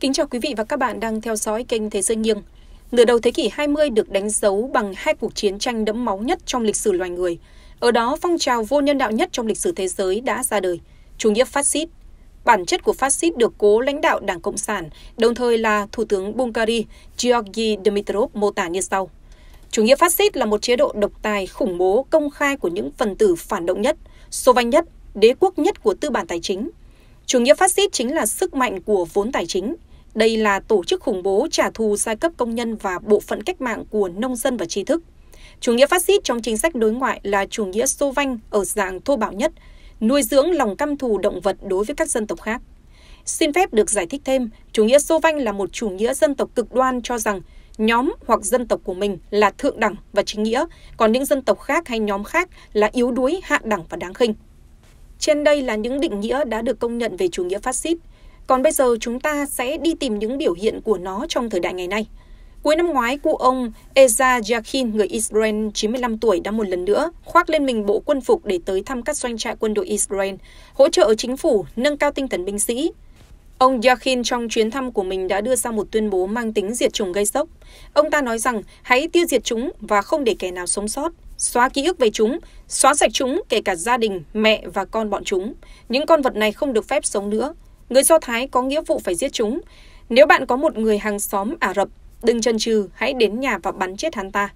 Kính chào quý vị và các bạn đang theo dõi kênh Thế giới nghiêng. Nửa đầu thế kỷ 20 được đánh dấu bằng hai cuộc chiến tranh đẫm máu nhất trong lịch sử loài người. Ở đó, phong trào vô nhân đạo nhất trong lịch sử thế giới đã ra đời, chủ nghĩa phát xít. Bản chất của phát xít được cố lãnh đạo Đảng Cộng sản, đồng thời là Thủ tướng Bulgaria Georgi Dimitrov mô tả như sau. Chủ nghĩa phát xít là một chế độ độc tài, khủng bố, công khai của những phần tử phản động nhất, sô vanh nhất, đế quốc nhất của tư bản tài chính. Chủ nghĩa phát xít chính là sức mạnh của vốn tài chính, đây là tổ chức khủng bố trả thù giai cấp công nhân và bộ phận cách mạng của nông dân và trí thức. Chủ nghĩa phát xít trong chính sách đối ngoại là chủ nghĩa xô vanh ở dạng thô bạo nhất, nuôi dưỡng lòng căm thù động vật đối với các dân tộc khác. Xin phép được giải thích thêm, chủ nghĩa xô vanh là một chủ nghĩa dân tộc cực đoan cho rằng nhóm hoặc dân tộc của mình là thượng đẳng và chính nghĩa, còn những dân tộc khác hay nhóm khác là yếu đuối, hạ đẳng và đáng khinh. Trên đây là những định nghĩa đã được công nhận về chủ nghĩa phát xít. Còn bây giờ chúng ta sẽ đi tìm những biểu hiện của nó trong thời đại ngày nay. Cuối năm ngoái, cụ ông Eza Yakin, người Israel 95 tuổi đã một lần nữa khoác lên mình bộ quân phục để tới thăm các doanh trại quân đội Israel, hỗ trợ chính phủ nâng cao tinh thần binh sĩ. Ông Yakin trong chuyến thăm của mình đã đưa ra một tuyên bố mang tính diệt chủng gây sốc. Ông ta nói rằng hãy tiêu diệt chúng và không để kẻ nào sống sót, xóa ký ức về chúng, xóa sạch chúng kể cả gia đình, mẹ và con bọn chúng. Những con vật này không được phép sống nữa. Người Do Thái có nghĩa vụ phải giết chúng. Nếu bạn có một người hàng xóm Ả Rập, đừng chần chừ, hãy đến nhà và bắn chết hắn ta.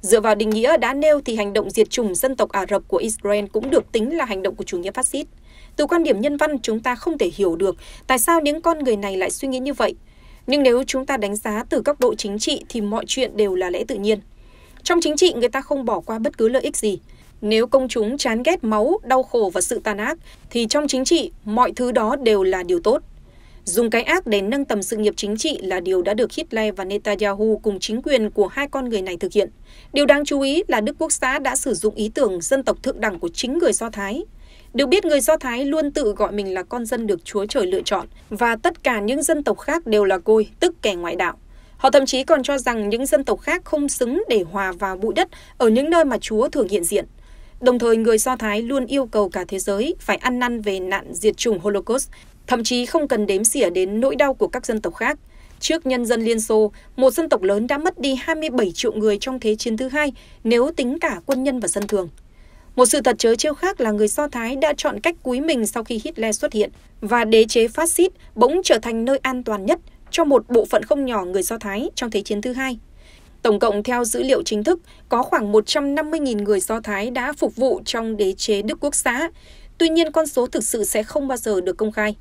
Dựa vào định nghĩa đã nêu thì hành động diệt chủng dân tộc Ả Rập của Israel cũng được tính là hành động của chủ nghĩa phát xít. Từ quan điểm nhân văn, chúng ta không thể hiểu được tại sao những con người này lại suy nghĩ như vậy. Nhưng nếu chúng ta đánh giá từ góc độ chính trị thì mọi chuyện đều là lẽ tự nhiên. Trong chính trị, người ta không bỏ qua bất cứ lợi ích gì. Nếu công chúng chán ghét máu, đau khổ và sự tàn ác, thì trong chính trị, mọi thứ đó đều là điều tốt. Dùng cái ác để nâng tầm sự nghiệp chính trị là điều đã được Hitler và Netanyahu cùng chính quyền của hai con người này thực hiện. Điều đáng chú ý là Đức Quốc xã đã sử dụng ý tưởng dân tộc thượng đẳng của chính người Do Thái. Được biết người Do Thái luôn tự gọi mình là con dân được Chúa Trời lựa chọn và tất cả những dân tộc khác đều là côi, tức kẻ ngoại đạo. Họ thậm chí còn cho rằng những dân tộc khác không xứng để hòa vào bụi đất ở những nơi mà Chúa thường hiện diện. Đồng thời, người Do Thái luôn yêu cầu cả thế giới phải ăn năn về nạn diệt chủng Holocaust, thậm chí không cần đếm xỉa đến nỗi đau của các dân tộc khác. Trước nhân dân Liên Xô, một dân tộc lớn đã mất đi 27 triệu người trong Thế chiến thứ hai nếu tính cả quân nhân và dân thường. Một sự thật chớ trêu khác là người Do Thái đã chọn cách cúi mình sau khi Hitler xuất hiện và đế chế phát xít bỗng trở thành nơi an toàn nhất cho một bộ phận không nhỏ người Do Thái trong Thế chiến thứ hai Tổng cộng theo dữ liệu chính thức, có khoảng 150.000 người Do Thái đã phục vụ trong đế chế Đức Quốc xã. Tuy nhiên, con số thực sự sẽ không bao giờ được công khai.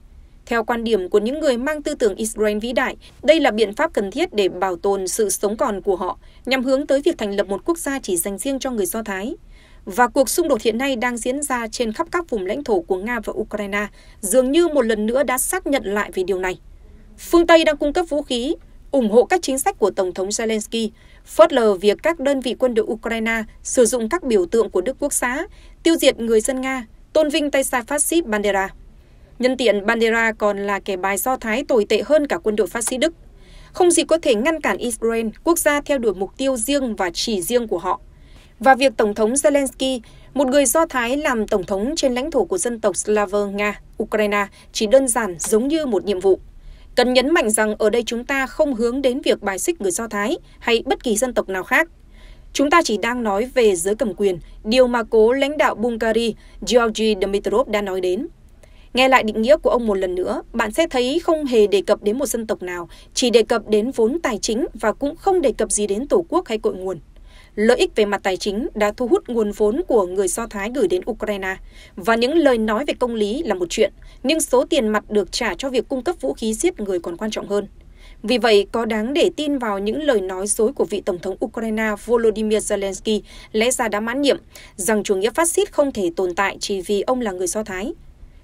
Theo quan điểm của những người mang tư tưởng Israel vĩ đại, đây là biện pháp cần thiết để bảo tồn sự sống còn của họ, nhằm hướng tới việc thành lập một quốc gia chỉ dành riêng cho người Do Thái. Và cuộc xung đột hiện nay đang diễn ra trên khắp các vùng lãnh thổ của Nga và Ukraine, dường như một lần nữa đã xác nhận lại về điều này. Phương Tây đang cung cấp vũ khí, ủng hộ các chính sách của Tổng thống Zelensky, phớt lờ việc các đơn vị quân đội Ukraine sử dụng các biểu tượng của Đức Quốc xã, tiêu diệt người dân Nga, tôn vinh tay sai phát xít Bandera. Nhân tiện, Bandera còn là kẻ bài do Thái tồi tệ hơn cả quân đội phát xít Đức. Không gì có thể ngăn cản Israel, quốc gia theo đuổi mục tiêu riêng và chỉ riêng của họ. Và việc Tổng thống Zelensky, một người Do Thái làm Tổng thống trên lãnh thổ của dân tộc Slav Nga, Ukraine, chỉ đơn giản giống như một nhiệm vụ. Cần nhấn mạnh rằng ở đây chúng ta không hướng đến việc bài xích người Do Thái hay bất kỳ dân tộc nào khác. Chúng ta chỉ đang nói về giới cầm quyền, điều mà cố lãnh đạo Bulgaria Georgi Dimitrov đã nói đến. Nghe lại định nghĩa của ông một lần nữa, bạn sẽ thấy không hề đề cập đến một dân tộc nào, chỉ đề cập đến vốn tài chính và cũng không đề cập gì đến tổ quốc hay cội nguồn lợi ích về mặt tài chính đã thu hút nguồn vốn của người Do Thái gửi đến Ukraine. Và những lời nói về công lý là một chuyện, nhưng số tiền mặt được trả cho việc cung cấp vũ khí giết người còn quan trọng hơn. Vì vậy, có đáng để tin vào những lời nói dối của vị Tổng thống Ukraine Volodymyr Zelensky lẽ ra đã mãn nhiệm rằng chủ nghĩa phát xít không thể tồn tại chỉ vì ông là người Do Thái.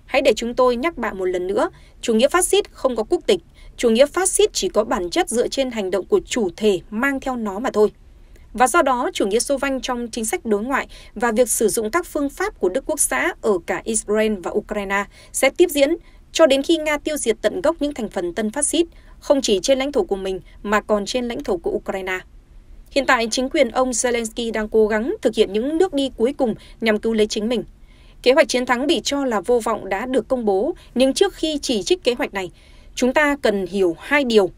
Hãy để chúng tôi nhắc bạn một lần nữa, chủ nghĩa phát xít không có quốc tịch, chủ nghĩa phát xít chỉ có bản chất dựa trên hành động của chủ thể mang theo nó mà thôi và do đó chủ nghĩa xô vanh trong chính sách đối ngoại và việc sử dụng các phương pháp của Đức Quốc xã ở cả Israel và Ukraine sẽ tiếp diễn cho đến khi Nga tiêu diệt tận gốc những thành phần tân phát xít, không chỉ trên lãnh thổ của mình mà còn trên lãnh thổ của Ukraine. Hiện tại, chính quyền ông Zelensky đang cố gắng thực hiện những nước đi cuối cùng nhằm cứu lấy chính mình. Kế hoạch chiến thắng bị cho là vô vọng đã được công bố, nhưng trước khi chỉ trích kế hoạch này, chúng ta cần hiểu hai điều.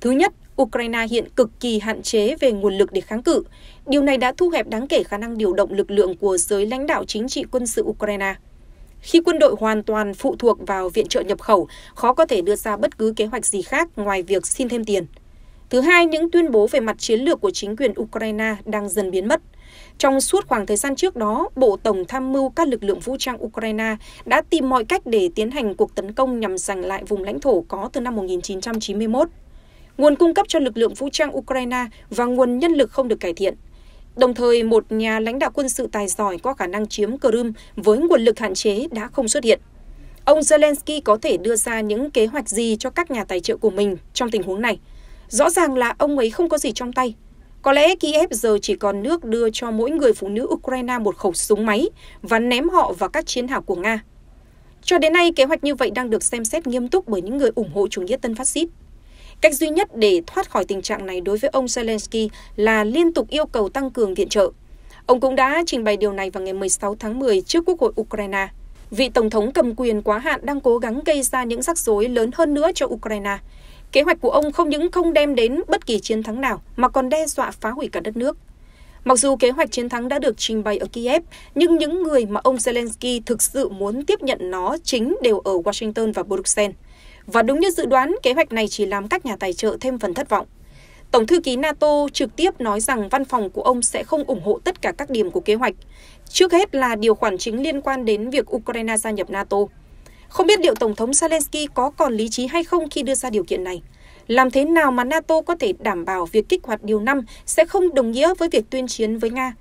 Thứ nhất, Ukraine hiện cực kỳ hạn chế về nguồn lực để kháng cự. Điều này đã thu hẹp đáng kể khả năng điều động lực lượng của giới lãnh đạo chính trị quân sự Ukraine. Khi quân đội hoàn toàn phụ thuộc vào viện trợ nhập khẩu, khó có thể đưa ra bất cứ kế hoạch gì khác ngoài việc xin thêm tiền. Thứ hai, những tuyên bố về mặt chiến lược của chính quyền Ukraine đang dần biến mất. Trong suốt khoảng thời gian trước đó, Bộ Tổng tham mưu các lực lượng vũ trang Ukraine đã tìm mọi cách để tiến hành cuộc tấn công nhằm giành lại vùng lãnh thổ có từ năm 1991 nguồn cung cấp cho lực lượng vũ trang ukraine và nguồn nhân lực không được cải thiện đồng thời một nhà lãnh đạo quân sự tài giỏi có khả năng chiếm crimea với nguồn lực hạn chế đã không xuất hiện ông zelensky có thể đưa ra những kế hoạch gì cho các nhà tài trợ của mình trong tình huống này rõ ràng là ông ấy không có gì trong tay có lẽ Kiev giờ chỉ còn nước đưa cho mỗi người phụ nữ Ukraine một khẩu súng máy và ném họ vào các chiến hào của Nga. Cho đến nay, kế hoạch như vậy đang được xem xét nghiêm túc bởi những người ủng hộ chủ nghĩa tân phát xít. Cách duy nhất để thoát khỏi tình trạng này đối với ông Zelensky là liên tục yêu cầu tăng cường viện trợ. Ông cũng đã trình bày điều này vào ngày 16 tháng 10 trước Quốc hội Ukraine. Vị Tổng thống cầm quyền quá hạn đang cố gắng gây ra những rắc rối lớn hơn nữa cho Ukraine. Kế hoạch của ông không những không đem đến bất kỳ chiến thắng nào mà còn đe dọa phá hủy cả đất nước. Mặc dù kế hoạch chiến thắng đã được trình bày ở Kiev, nhưng những người mà ông Zelensky thực sự muốn tiếp nhận nó chính đều ở Washington và Bruxelles. Và đúng như dự đoán, kế hoạch này chỉ làm các nhà tài trợ thêm phần thất vọng. Tổng thư ký NATO trực tiếp nói rằng văn phòng của ông sẽ không ủng hộ tất cả các điểm của kế hoạch. Trước hết là điều khoản chính liên quan đến việc Ukraine gia nhập NATO. Không biết liệu Tổng thống Zelensky có còn lý trí hay không khi đưa ra điều kiện này. Làm thế nào mà NATO có thể đảm bảo việc kích hoạt điều năm sẽ không đồng nghĩa với việc tuyên chiến với Nga?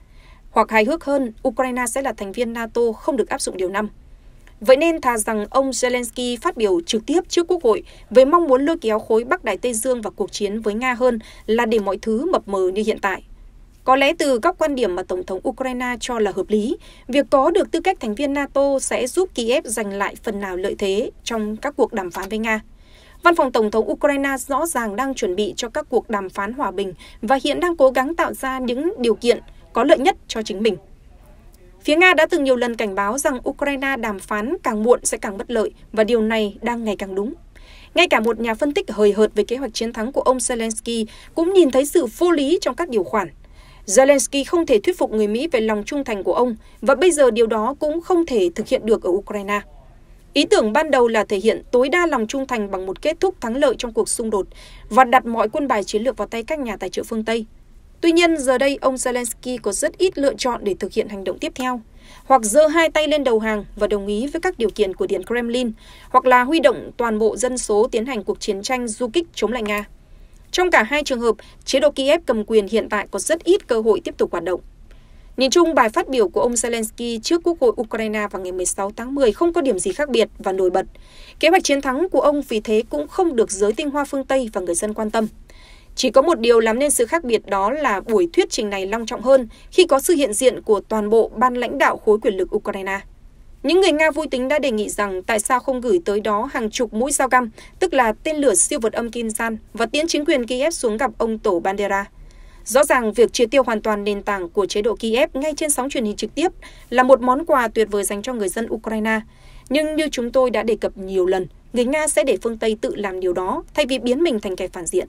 Hoặc hài hước hơn, Ukraine sẽ là thành viên NATO không được áp dụng điều năm Vậy nên thà rằng ông Zelensky phát biểu trực tiếp trước Quốc hội với mong muốn lôi kéo khối Bắc Đại Tây Dương vào cuộc chiến với Nga hơn là để mọi thứ mập mờ như hiện tại. Có lẽ từ các quan điểm mà Tổng thống Ukraine cho là hợp lý, việc có được tư cách thành viên NATO sẽ giúp Kiev giành lại phần nào lợi thế trong các cuộc đàm phán với Nga. Văn phòng Tổng thống Ukraine rõ ràng đang chuẩn bị cho các cuộc đàm phán hòa bình và hiện đang cố gắng tạo ra những điều kiện có lợi nhất cho chính mình. Phía Nga đã từng nhiều lần cảnh báo rằng Ukraine đàm phán càng muộn sẽ càng bất lợi và điều này đang ngày càng đúng. Ngay cả một nhà phân tích hời hợt về kế hoạch chiến thắng của ông Zelensky cũng nhìn thấy sự vô lý trong các điều khoản. Zelensky không thể thuyết phục người Mỹ về lòng trung thành của ông và bây giờ điều đó cũng không thể thực hiện được ở Ukraine. Ý tưởng ban đầu là thể hiện tối đa lòng trung thành bằng một kết thúc thắng lợi trong cuộc xung đột và đặt mọi quân bài chiến lược vào tay các nhà tài trợ phương Tây. Tuy nhiên, giờ đây ông Zelensky có rất ít lựa chọn để thực hiện hành động tiếp theo, hoặc giơ hai tay lên đầu hàng và đồng ý với các điều kiện của Điện Kremlin, hoặc là huy động toàn bộ dân số tiến hành cuộc chiến tranh du kích chống lại Nga. Trong cả hai trường hợp, chế độ Kiev cầm quyền hiện tại có rất ít cơ hội tiếp tục hoạt động. Nhìn chung, bài phát biểu của ông Zelensky trước Quốc hội Ukraine vào ngày 16 tháng 10 không có điểm gì khác biệt và nổi bật. Kế hoạch chiến thắng của ông vì thế cũng không được giới tinh hoa phương Tây và người dân quan tâm. Chỉ có một điều làm nên sự khác biệt đó là buổi thuyết trình này long trọng hơn khi có sự hiện diện của toàn bộ ban lãnh đạo khối quyền lực Ukraine. Những người Nga vui tính đã đề nghị rằng tại sao không gửi tới đó hàng chục mũi dao găm, tức là tên lửa siêu vật âm kim san, và tiến chính quyền Kiev xuống gặp ông Tổ Bandera. Rõ ràng việc triệt tiêu hoàn toàn nền tảng của chế độ Kiev ngay trên sóng truyền hình trực tiếp là một món quà tuyệt vời dành cho người dân Ukraine. Nhưng như chúng tôi đã đề cập nhiều lần, người Nga sẽ để phương Tây tự làm điều đó thay vì biến mình thành kẻ phản diện.